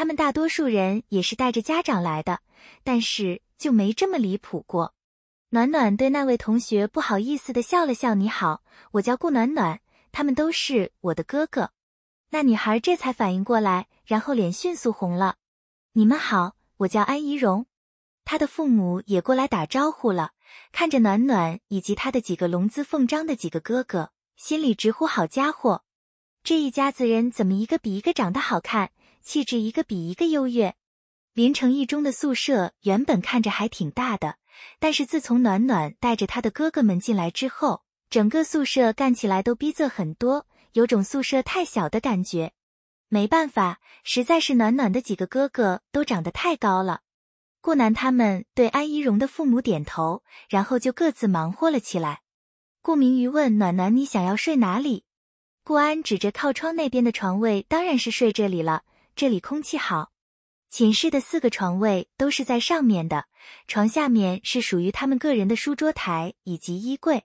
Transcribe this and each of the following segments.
他们大多数人也是带着家长来的，但是就没这么离谱过。暖暖对那位同学不好意思的笑了笑：“你好，我叫顾暖暖，他们都是我的哥哥。”那女孩这才反应过来，然后脸迅速红了。“你们好，我叫安怡蓉。”她的父母也过来打招呼了，看着暖暖以及他的几个龙姿凤章的几个哥哥，心里直呼：“好家伙，这一家子人怎么一个比一个长得好看？”气质一个比一个优越。林城一中的宿舍原本看着还挺大的，但是自从暖暖带着他的哥哥们进来之后，整个宿舍干起来都逼仄很多，有种宿舍太小的感觉。没办法，实在是暖暖的几个哥哥都长得太高了。顾南他们对安怡容的父母点头，然后就各自忙活了起来。顾明宇问暖暖：“你想要睡哪里？”顾安指着靠窗那边的床位，当然是睡这里了。这里空气好，寝室的四个床位都是在上面的，床下面是属于他们个人的书桌台以及衣柜。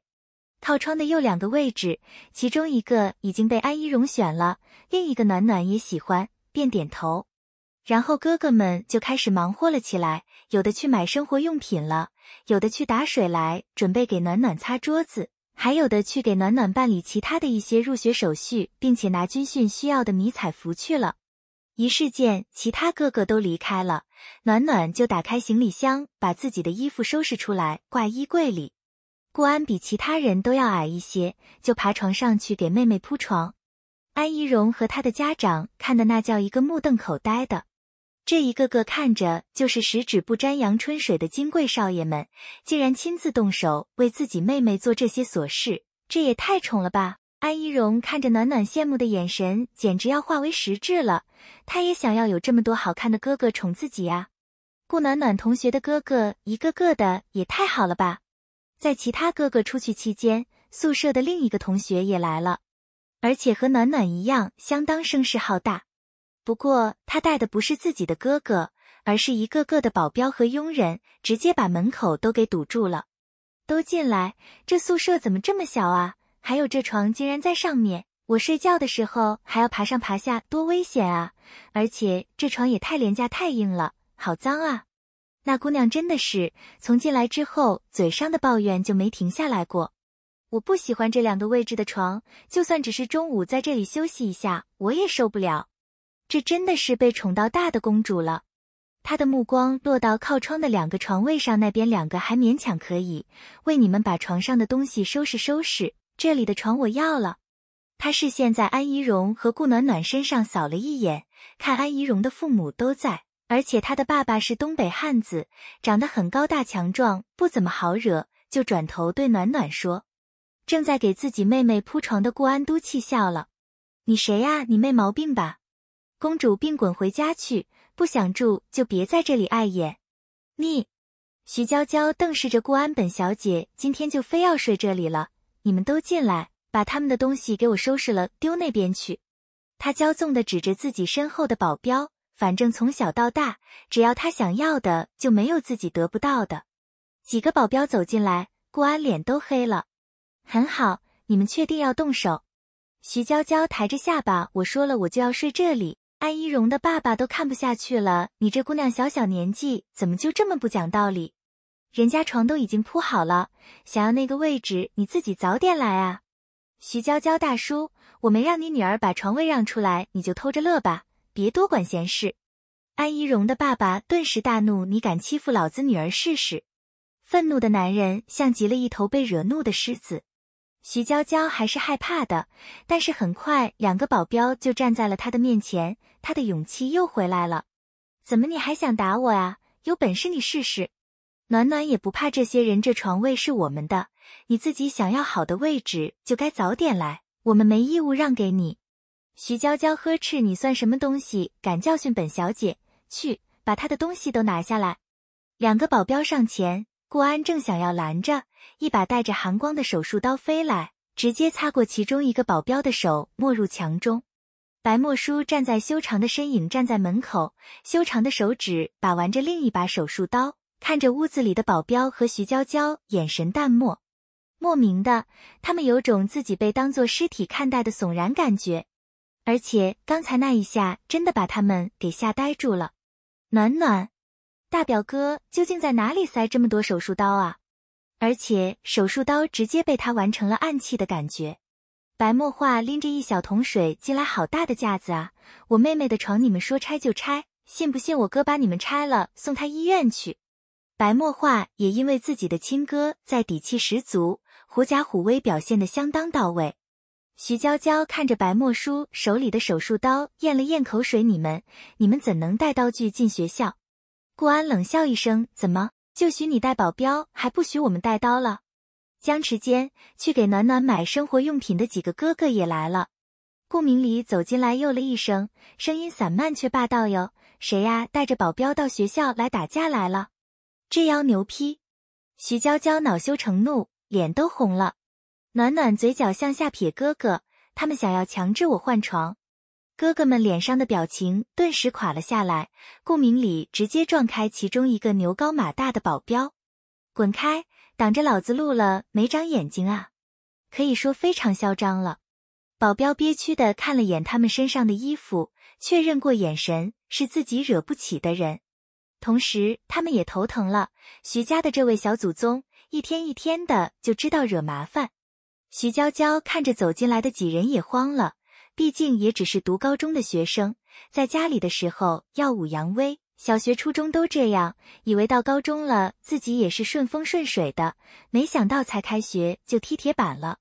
靠窗的又两个位置，其中一个已经被安一荣选了，另一个暖暖也喜欢，便点头。然后哥哥们就开始忙活了起来，有的去买生活用品了，有的去打水来准备给暖暖擦桌子，还有的去给暖暖办理其他的一些入学手续，并且拿军训需要的迷彩服去了。一事件，其他哥哥都离开了，暖暖就打开行李箱，把自己的衣服收拾出来，挂衣柜里。顾安比其他人都要矮一些，就爬床上去给妹妹铺床。安怡容和她的家长看的那叫一个目瞪口呆的，这一个个看着就是十指不沾阳春水的金贵少爷们，竟然亲自动手为自己妹妹做这些琐事，这也太宠了吧！安怡荣看着暖暖羡慕的眼神，简直要化为实质了。她也想要有这么多好看的哥哥宠自己呀。顾暖暖同学的哥哥一个个的也太好了吧！在其他哥哥出去期间，宿舍的另一个同学也来了，而且和暖暖一样，相当声势浩大。不过他带的不是自己的哥哥，而是一个个的保镖和佣人，直接把门口都给堵住了。都进来，这宿舍怎么这么小啊？还有这床竟然在上面，我睡觉的时候还要爬上爬下，多危险啊！而且这床也太廉价、太硬了，好脏啊！那姑娘真的是从进来之后，嘴上的抱怨就没停下来过。我不喜欢这两个位置的床，就算只是中午在这里休息一下，我也受不了。这真的是被宠到大的公主了。她的目光落到靠窗的两个床位上，那边两个还勉强可以。为你们把床上的东西收拾收拾。这里的床我要了。他视线在安怡蓉和顾暖暖身上扫了一眼，看安怡蓉的父母都在，而且他的爸爸是东北汉子，长得很高大强壮，不怎么好惹，就转头对暖暖说。正在给自己妹妹铺床的顾安都气笑了：“你谁呀？你没毛病吧？公主病，滚回家去！不想住就别在这里碍眼。”你，徐娇娇瞪视着顾安，本小姐今天就非要睡这里了。你们都进来，把他们的东西给我收拾了，丢那边去。他骄纵的指着自己身后的保镖，反正从小到大，只要他想要的就没有自己得不到的。几个保镖走进来，顾安脸都黑了。很好，你们确定要动手？徐娇娇抬着下巴，我说了，我就要睡这里。安一容的爸爸都看不下去了，你这姑娘小小年纪，怎么就这么不讲道理？人家床都已经铺好了，想要那个位置，你自己早点来啊！徐娇娇大叔，我没让你女儿把床位让出来，你就偷着乐吧，别多管闲事！安怡蓉的爸爸顿时大怒：“你敢欺负老子女儿试试！”愤怒的男人像极了一头被惹怒的狮子。徐娇娇还是害怕的，但是很快两个保镖就站在了他的面前，他的勇气又回来了。怎么你还想打我啊？有本事你试试！暖暖也不怕这些人，这床位是我们的，你自己想要好的位置就该早点来，我们没义务让给你。徐娇娇呵斥：“你算什么东西，敢教训本小姐？去，把他的东西都拿下来！”两个保镖上前，顾安正想要拦着，一把带着寒光的手术刀飞来，直接擦过其中一个保镖的手，没入墙中。白墨书站在修长的身影站在门口，修长的手指把玩着另一把手术刀。看着屋子里的保镖和徐娇娇，眼神淡漠，莫名的他们有种自己被当做尸体看待的悚然感觉，而且刚才那一下真的把他们给吓呆住了。暖暖，大表哥究竟在哪里塞这么多手术刀啊？而且手术刀直接被他完成了暗器的感觉。白墨画拎着一小桶水进来，好大的架子啊！我妹妹的床你们说拆就拆，信不信我哥把你们拆了送他医院去？白墨画也因为自己的亲哥在，底气十足，狐假虎威，表现得相当到位。徐娇娇看着白墨书手里的手术刀，咽了咽口水：“你们，你们怎能带刀具进学校？”顾安冷笑一声：“怎么就许你带保镖，还不许我们带刀了？”僵持间，去给暖暖买生活用品的几个哥哥也来了。顾明礼走进来，又了一声，声音散漫却霸道：“哟，谁呀？带着保镖到学校来打架来了？”这腰牛批！徐娇娇恼羞成怒，脸都红了。暖暖嘴角向下撇，哥哥他们想要强制我换床。哥哥们脸上的表情顿时垮了下来。顾明礼直接撞开其中一个牛高马大的保镖，滚开！挡着老子路了没长眼睛啊？可以说非常嚣张了。保镖憋屈的看了眼他们身上的衣服，确认过眼神，是自己惹不起的人。同时，他们也头疼了。徐家的这位小祖宗，一天一天的就知道惹麻烦。徐娇娇看着走进来的几人，也慌了。毕竟也只是读高中的学生，在家里的时候耀武扬威，小学、初中都这样，以为到高中了自己也是顺风顺水的，没想到才开学就踢铁板了。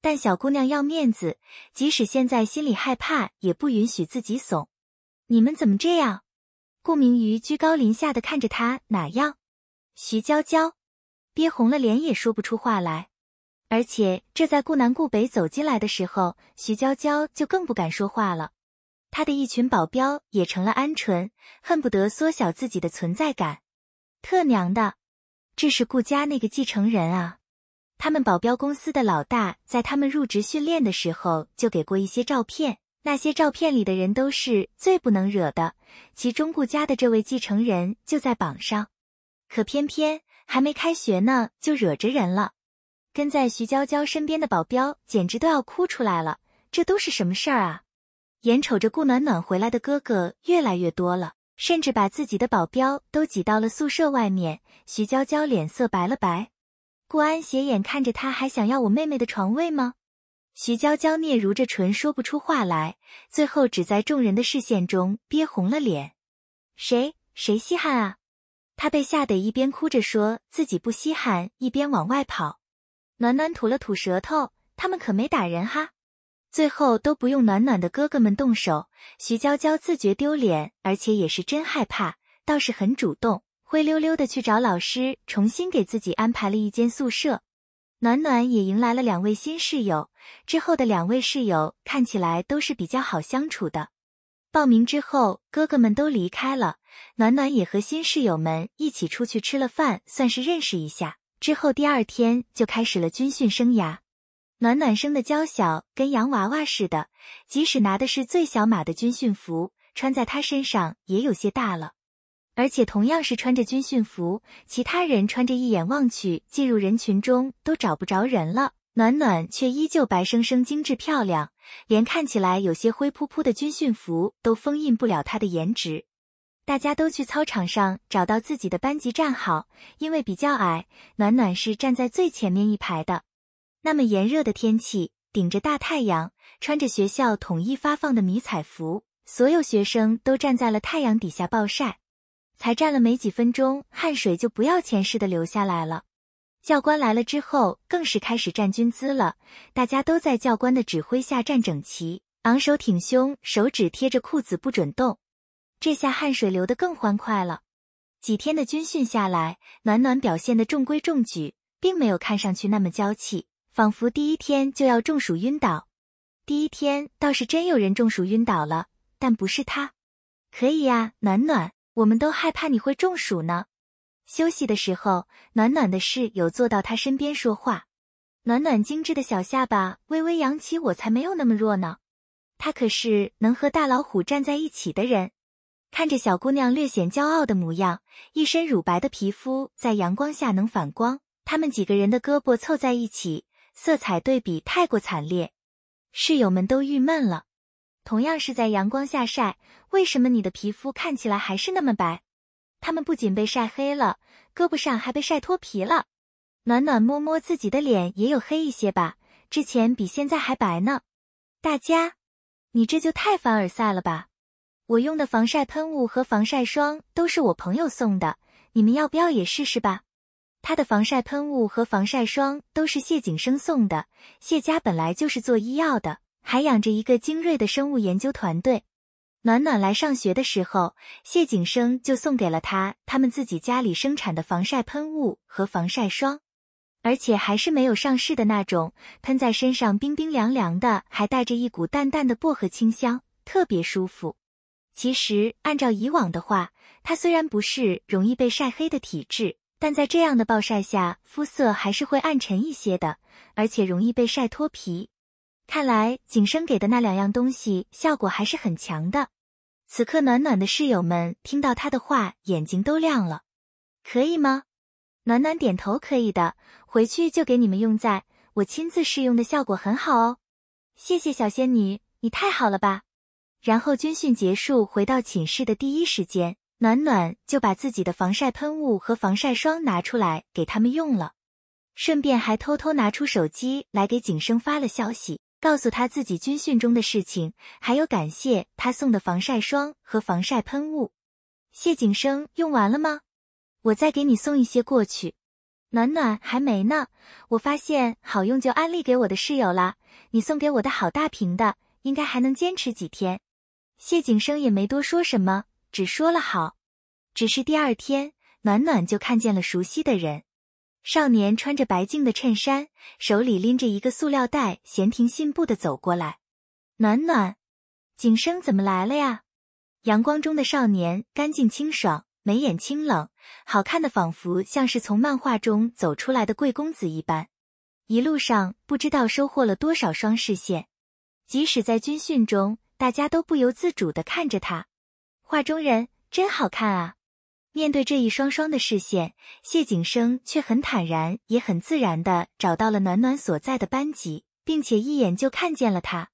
但小姑娘要面子，即使现在心里害怕，也不允许自己怂。你们怎么这样？顾明瑜居高临下的看着他，哪样？徐娇娇憋红了脸也说不出话来。而且这在顾南顾北走进来的时候，徐娇娇就更不敢说话了。他的一群保镖也成了鹌鹑，恨不得缩小自己的存在感。特娘的，这是顾家那个继承人啊！他们保镖公司的老大在他们入职训练的时候就给过一些照片。那些照片里的人都是最不能惹的，其中顾家的这位继承人就在榜上。可偏偏还没开学呢，就惹着人了。跟在徐娇娇身边的保镖简直都要哭出来了，这都是什么事儿啊！眼瞅着顾暖暖回来的哥哥越来越多了，甚至把自己的保镖都挤到了宿舍外面，徐娇娇脸色白了白。顾安斜眼看着她，还想要我妹妹的床位吗？徐娇娇嗫嚅着唇，说不出话来，最后只在众人的视线中憋红了脸。谁谁稀罕啊？她被吓得一边哭着说自己不稀罕，一边往外跑。暖暖吐了吐舌头，他们可没打人哈。最后都不用暖暖的哥哥们动手，徐娇娇自觉丢脸，而且也是真害怕，倒是很主动，灰溜溜的去找老师，重新给自己安排了一间宿舍。暖暖也迎来了两位新室友，之后的两位室友看起来都是比较好相处的。报名之后，哥哥们都离开了，暖暖也和新室友们一起出去吃了饭，算是认识一下。之后第二天就开始了军训生涯。暖暖生的娇小，跟洋娃娃似的，即使拿的是最小码的军训服，穿在她身上也有些大了。而且同样是穿着军训服，其他人穿着一眼望去，进入人群中都找不着人了。暖暖却依旧白生生、精致漂亮，连看起来有些灰扑扑的军训服都封印不了她的颜值。大家都去操场上找到自己的班级站好，因为比较矮，暖暖是站在最前面一排的。那么炎热的天气，顶着大太阳，穿着学校统一发放的迷彩服，所有学生都站在了太阳底下暴晒。才站了没几分钟，汗水就不要钱似的流下来了。教官来了之后，更是开始站军姿了。大家都在教官的指挥下站整齐，昂首挺胸，手指贴着裤子不准动。这下汗水流得更欢快了。几天的军训下来，暖暖表现得中规中矩，并没有看上去那么娇气，仿佛第一天就要中暑晕倒。第一天倒是真有人中暑晕倒了，但不是他。可以呀，暖暖。我们都害怕你会中暑呢。休息的时候，暖暖的室友坐到她身边说话。暖暖精致的小下巴微微扬起，我才没有那么弱呢。她可是能和大老虎站在一起的人。看着小姑娘略显骄傲的模样，一身乳白的皮肤在阳光下能反光。他们几个人的胳膊凑在一起，色彩对比太过惨烈，室友们都郁闷了。同样是在阳光下晒，为什么你的皮肤看起来还是那么白？他们不仅被晒黑了，胳膊上还被晒脱皮了。暖暖摸摸自己的脸，也有黑一些吧，之前比现在还白呢。大家，你这就太凡尔赛了吧？我用的防晒喷雾和防晒霜都是我朋友送的，你们要不要也试试吧？他的防晒喷雾和防晒霜都是谢景生送的，谢家本来就是做医药的。还养着一个精锐的生物研究团队。暖暖来上学的时候，谢景生就送给了他他们自己家里生产的防晒喷雾和防晒霜，而且还是没有上市的那种，喷在身上冰冰凉凉的，还带着一股淡淡的薄荷清香，特别舒服。其实按照以往的话，他虽然不是容易被晒黑的体质，但在这样的暴晒下，肤色还是会暗沉一些的，而且容易被晒脱皮。看来景生给的那两样东西效果还是很强的。此刻暖暖的室友们听到他的话，眼睛都亮了。可以吗？暖暖点头，可以的。回去就给你们用，在我亲自试用的效果很好哦。谢谢小仙女，你太好了吧？然后军训结束，回到寝室的第一时间，暖暖就把自己的防晒喷雾和防晒霜拿出来给他们用了，顺便还偷偷拿出手机来给景生发了消息。告诉他自己军训中的事情，还有感谢他送的防晒霜和防晒喷雾。谢景生用完了吗？我再给你送一些过去。暖暖还没呢，我发现好用就安利给我的室友了。你送给我的好大瓶的，应该还能坚持几天。谢景生也没多说什么，只说了好。只是第二天，暖暖就看见了熟悉的人。少年穿着白净的衬衫，手里拎着一个塑料袋，闲庭信步的走过来。暖暖，景生怎么来了呀？阳光中的少年干净清爽，眉眼清冷，好看的仿佛像是从漫画中走出来的贵公子一般。一路上不知道收获了多少双视线，即使在军训中，大家都不由自主的看着他。画中人真好看啊！面对这一双双的视线，谢景生却很坦然，也很自然的找到了暖暖所在的班级，并且一眼就看见了他。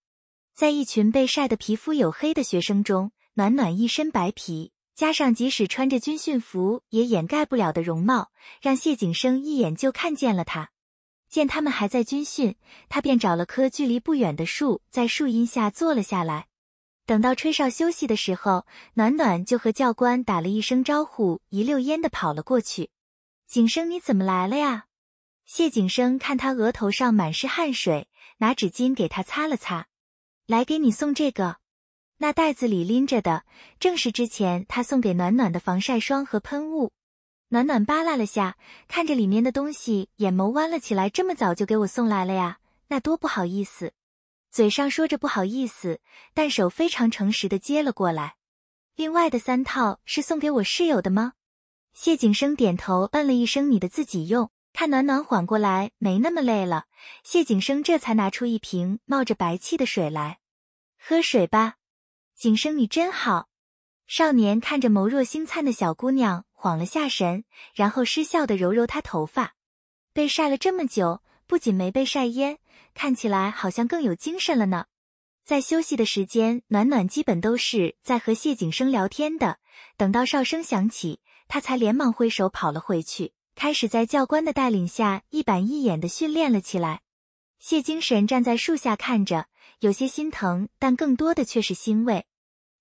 在一群被晒得皮肤黝黑的学生中，暖暖一身白皮，加上即使穿着军训服也掩盖不了的容貌，让谢景生一眼就看见了他。见他们还在军训，他便找了棵距离不远的树，在树荫下坐了下来。等到吹哨休息的时候，暖暖就和教官打了一声招呼，一溜烟的跑了过去。景生，你怎么来了呀？谢景生看他额头上满是汗水，拿纸巾给他擦了擦。来给你送这个，那袋子里拎着的正是之前他送给暖暖的防晒霜和喷雾。暖暖扒拉了下，看着里面的东西，眼眸弯了起来。这么早就给我送来了呀？那多不好意思。嘴上说着不好意思，但手非常诚实的接了过来。另外的三套是送给我室友的吗？谢景生点头，嗯了一声。你的自己用。看暖暖缓过来，没那么累了。谢景生这才拿出一瓶冒着白气的水来，喝水吧。景生，你真好。少年看着眸若星灿的小姑娘，晃了下神，然后失笑的揉揉她头发。被晒了这么久。不仅没被晒蔫，看起来好像更有精神了呢。在休息的时间，暖暖基本都是在和谢景生聊天的。等到哨声响起，他才连忙挥手跑了回去，开始在教官的带领下一板一眼的训练了起来。谢精神站在树下看着，有些心疼，但更多的却是欣慰。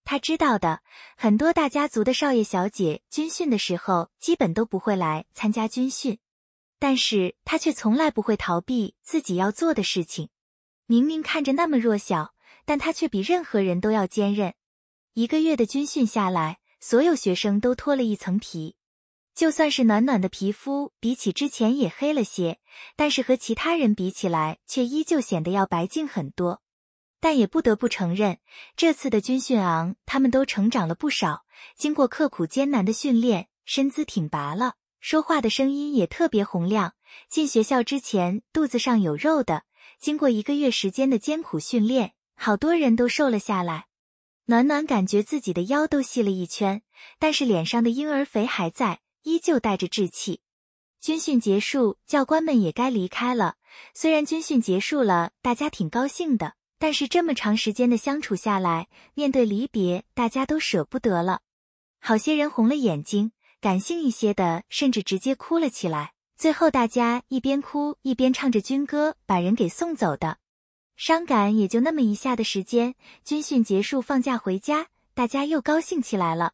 他知道的，很多大家族的少爷小姐军训的时候，基本都不会来参加军训。但是他却从来不会逃避自己要做的事情。明明看着那么弱小，但他却比任何人都要坚韧。一个月的军训下来，所有学生都脱了一层皮。就算是暖暖的皮肤，比起之前也黑了些，但是和其他人比起来，却依旧显得要白净很多。但也不得不承认，这次的军训，昂他们都成长了不少。经过刻苦艰难的训练，身姿挺拔了。说话的声音也特别洪亮。进学校之前肚子上有肉的，经过一个月时间的艰苦训练，好多人都瘦了下来。暖暖感觉自己的腰都细了一圈，但是脸上的婴儿肥还在，依旧带着稚气。军训结束，教官们也该离开了。虽然军训结束了，大家挺高兴的，但是这么长时间的相处下来，面对离别，大家都舍不得了。好些人红了眼睛。感性一些的，甚至直接哭了起来。最后，大家一边哭一边唱着军歌，把人给送走的。伤感也就那么一下的时间。军训结束，放假回家，大家又高兴起来了。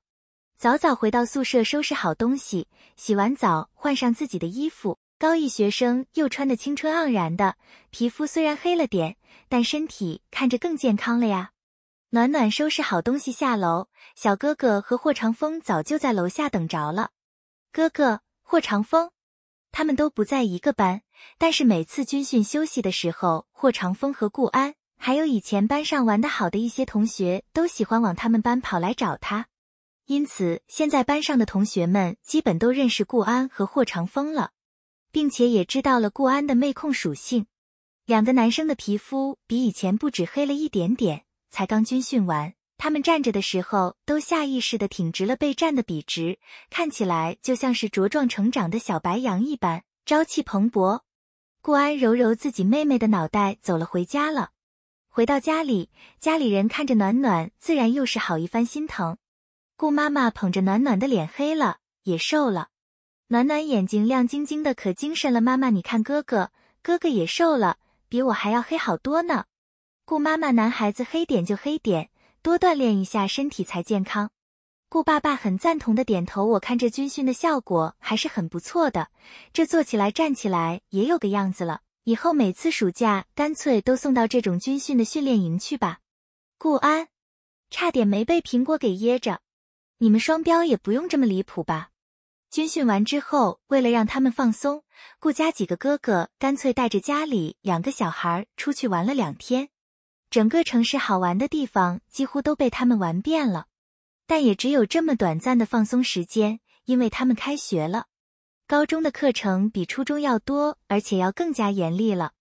早早回到宿舍，收拾好东西，洗完澡，换上自己的衣服。高一学生又穿得青春盎然的，皮肤虽然黑了点，但身体看着更健康了呀。暖暖收拾好东西下楼，小哥哥和霍长风早就在楼下等着了。哥哥霍长风，他们都不在一个班，但是每次军训休息的时候，霍长风和顾安还有以前班上玩的好的一些同学都喜欢往他们班跑来找他，因此现在班上的同学们基本都认识顾安和霍长风了，并且也知道了顾安的妹控属性。两个男生的皮肤比以前不止黑了一点点。才刚军训完，他们站着的时候都下意识的挺直了背站的笔直，看起来就像是茁壮成长的小白羊一般，朝气蓬勃。顾安揉揉自己妹妹的脑袋，走了回家了。回到家里，家里人看着暖暖，自然又是好一番心疼。顾妈妈捧着暖暖的脸，黑了也瘦了。暖暖眼睛亮晶晶的，可精神了。妈妈，你看哥哥，哥哥也瘦了，比我还要黑好多呢。顾妈妈，男孩子黑点就黑点多锻炼一下身体才健康。顾爸爸很赞同的点头，我看这军训的效果还是很不错的，这坐起来站起来也有个样子了。以后每次暑假干脆都送到这种军训的训练营去吧。顾安差点没被苹果给噎着，你们双标也不用这么离谱吧？军训完之后，为了让他们放松，顾家几个哥哥干脆带着家里两个小孩出去玩了两天。整个城市好玩的地方几乎都被他们玩遍了，但也只有这么短暂的放松时间，因为他们开学了。高中的课程比初中要多，而且要更加严厉了。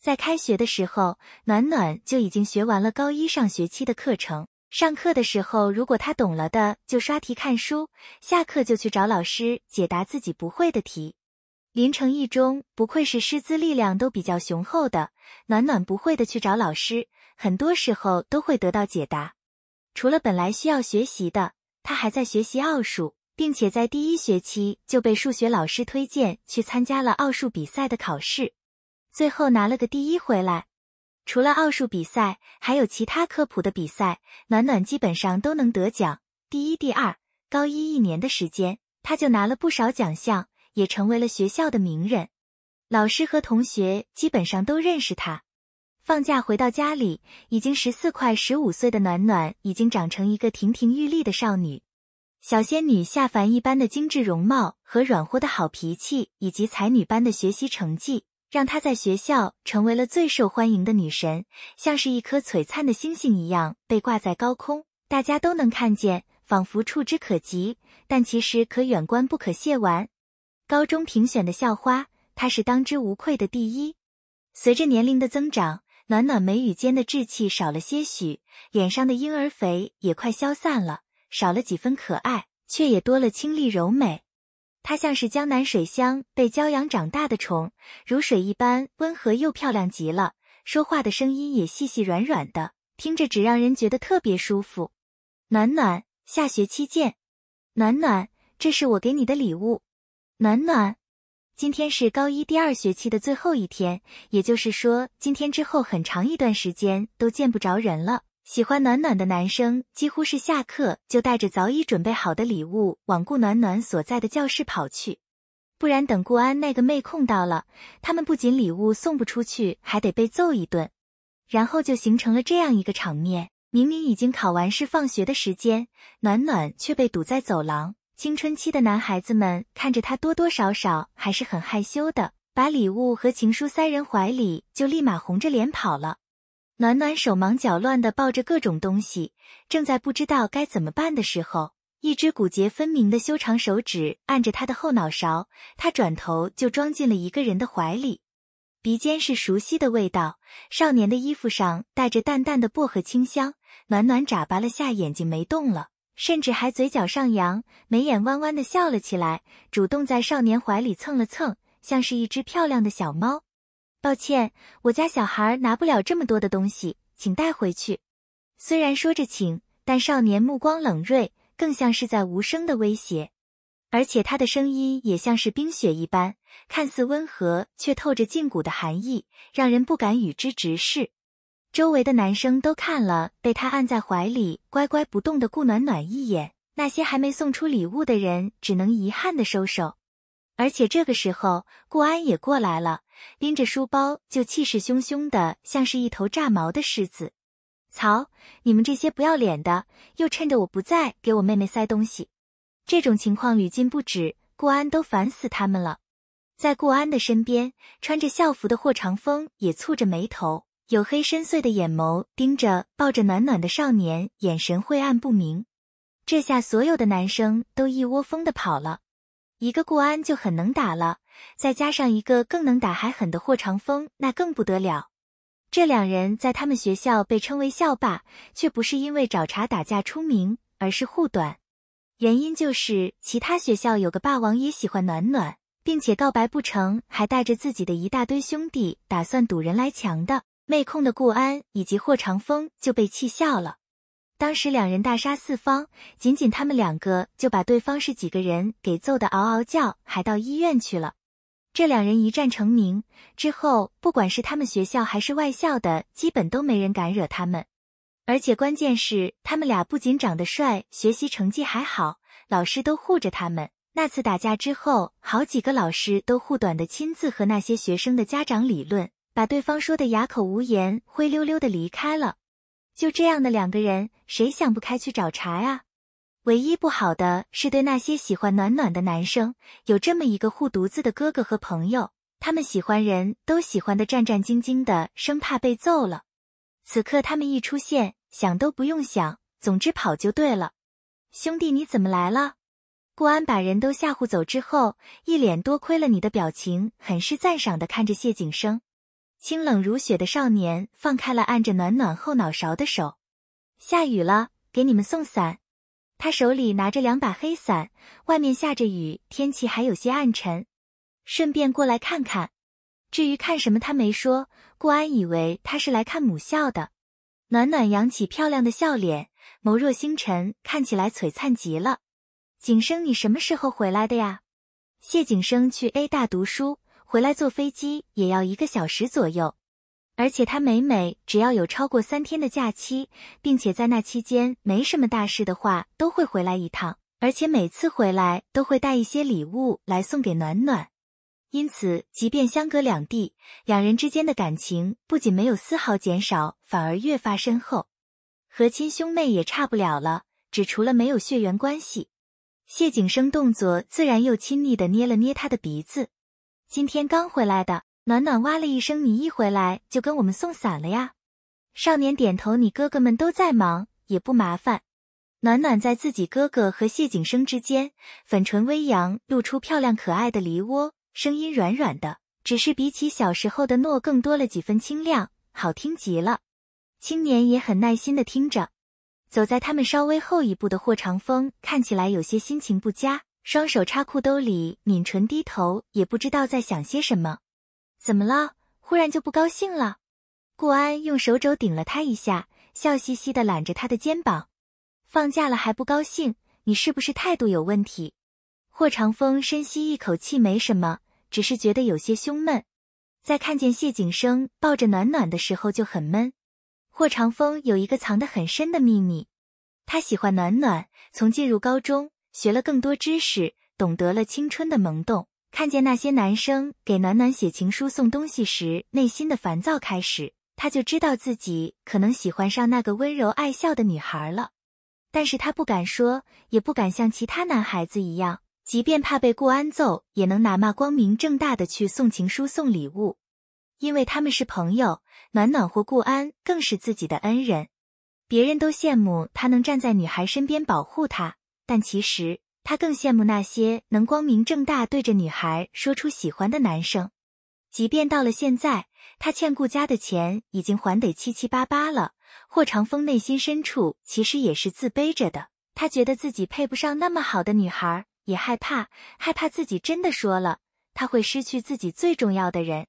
在开学的时候，暖暖就已经学完了高一上学期的课程。上课的时候，如果他懂了的就刷题看书，下课就去找老师解答自己不会的题。临城一中不愧是师资力量都比较雄厚的，暖暖不会的去找老师。很多时候都会得到解答。除了本来需要学习的，他还在学习奥数，并且在第一学期就被数学老师推荐去参加了奥数比赛的考试，最后拿了个第一回来。除了奥数比赛，还有其他科普的比赛，暖暖基本上都能得奖，第一、第二。高一一年的时间，他就拿了不少奖项，也成为了学校的名人，老师和同学基本上都认识他。放假回到家里，已经十四快十五岁的暖暖已经长成一个亭亭玉立的少女，小仙女下凡一般的精致容貌和软和的好脾气，以及才女般的学习成绩，让她在学校成为了最受欢迎的女神，像是一颗璀璨的星星一样被挂在高空，大家都能看见，仿佛触之可及，但其实可远观不可亵玩。高中评选的校花，她是当之无愧的第一。随着年龄的增长，暖暖眉宇间的稚气少了些许，脸上的婴儿肥也快消散了，少了几分可爱，却也多了清丽柔美。她像是江南水乡被骄阳长大的虫，如水一般温和又漂亮极了，说话的声音也细细软软的，听着只让人觉得特别舒服。暖暖，下学期见。暖暖，这是我给你的礼物。暖暖。今天是高一第二学期的最后一天，也就是说，今天之后很长一段时间都见不着人了。喜欢暖暖的男生几乎是下课就带着早已准备好的礼物往顾暖暖所在的教室跑去，不然等顾安那个妹控到了，他们不仅礼物送不出去，还得被揍一顿。然后就形成了这样一个场面：明明已经考完试放学的时间，暖暖却被堵在走廊。青春期的男孩子们看着他，多多少少还是很害羞的，把礼物和情书塞人怀里，就立马红着脸跑了。暖暖手忙脚乱地抱着各种东西，正在不知道该怎么办的时候，一只骨节分明的修长手指按着他的后脑勺，他转头就装进了一个人的怀里，鼻尖是熟悉的味道，少年的衣服上带着淡淡的薄荷清香。暖暖眨巴了下眼睛，没动了。甚至还嘴角上扬，眉眼弯弯地笑了起来，主动在少年怀里蹭了蹭，像是一只漂亮的小猫。抱歉，我家小孩拿不了这么多的东西，请带回去。虽然说着请，但少年目光冷锐，更像是在无声的威胁。而且他的声音也像是冰雪一般，看似温和，却透着禁锢的寒意，让人不敢与之直视。周围的男生都看了被他按在怀里乖乖不动的顾暖暖一眼，那些还没送出礼物的人只能遗憾的收手。而且这个时候，顾安也过来了，拎着书包就气势汹汹的，像是一头炸毛的狮子。曹，你们这些不要脸的，又趁着我不在给我妹妹塞东西。这种情况屡禁不止，顾安都烦死他们了。在顾安的身边，穿着校服的霍长风也蹙着眉头。黝黑深邃的眼眸盯着抱着暖暖的少年，眼神晦暗不明。这下所有的男生都一窝蜂的跑了。一个顾安就很能打了，再加上一个更能打还狠的霍长风，那更不得了。这两人在他们学校被称为校霸，却不是因为找茬打架出名，而是护短。原因就是其他学校有个霸王也喜欢暖暖，并且告白不成，还带着自己的一大堆兄弟打算堵人来强的。妹控的顾安以及霍长风就被气笑了。当时两人大杀四方，仅仅他们两个就把对方是几个人给揍得嗷嗷叫，还到医院去了。这两人一战成名之后，不管是他们学校还是外校的，基本都没人敢惹他们。而且关键是，他们俩不仅长得帅，学习成绩还好，老师都护着他们。那次打架之后，好几个老师都护短的，亲自和那些学生的家长理论。把对方说的哑口无言，灰溜溜的离开了。就这样的两个人，谁想不开去找茬呀？唯一不好的是，对那些喜欢暖暖的男生，有这么一个护犊子的哥哥和朋友，他们喜欢人都喜欢的战战兢兢的，生怕被揍了。此刻他们一出现，想都不用想，总之跑就对了。兄弟，你怎么来了？顾安把人都吓唬走之后，一脸多亏了你的表情，很是赞赏的看着谢景生。清冷如雪的少年放开了按着暖暖后脑勺的手。下雨了，给你们送伞。他手里拿着两把黑伞，外面下着雨，天气还有些暗沉。顺便过来看看。至于看什么，他没说。顾安以为他是来看母校的。暖暖扬起漂亮的笑脸，眸若星辰，看起来璀璨极了。景生，你什么时候回来的呀？谢景生去 A 大读书。回来坐飞机也要一个小时左右，而且他每每只要有超过三天的假期，并且在那期间没什么大事的话，都会回来一趟，而且每次回来都会带一些礼物来送给暖暖。因此，即便相隔两地，两人之间的感情不仅没有丝毫减少，反而越发深厚，和亲兄妹也差不了了，只除了没有血缘关系。谢景生动作自然又亲昵地捏了捏他的鼻子。今天刚回来的暖暖哇了一声，你一回来就跟我们送伞了呀？少年点头，你哥哥们都在忙，也不麻烦。暖暖在自己哥哥和谢景生之间，粉唇微扬，露出漂亮可爱的梨窝，声音软软的，只是比起小时候的诺，更多了几分清亮，好听极了。青年也很耐心的听着。走在他们稍微后一步的霍长风看起来有些心情不佳。双手插裤兜里，抿唇低头，也不知道在想些什么。怎么了？忽然就不高兴了？顾安用手肘顶了他一下，笑嘻嘻的揽着他的肩膀。放假了还不高兴？你是不是态度有问题？霍长风深吸一口气，没什么，只是觉得有些胸闷。在看见谢景生抱着暖暖的时候就很闷。霍长风有一个藏得很深的秘密，他喜欢暖暖，从进入高中。学了更多知识，懂得了青春的萌动。看见那些男生给暖暖写情书、送东西时内心的烦躁，开始他就知道自己可能喜欢上那个温柔爱笑的女孩了。但是他不敢说，也不敢像其他男孩子一样，即便怕被顾安揍，也能拿骂光明正大的去送情书、送礼物，因为他们是朋友。暖暖和顾安更是自己的恩人，别人都羡慕他能站在女孩身边保护她。但其实他更羡慕那些能光明正大对着女孩说出喜欢的男生，即便到了现在，他欠顾家的钱已经还得七七八八了。霍长风内心深处其实也是自卑着的，他觉得自己配不上那么好的女孩，也害怕，害怕自己真的说了，他会失去自己最重要的人。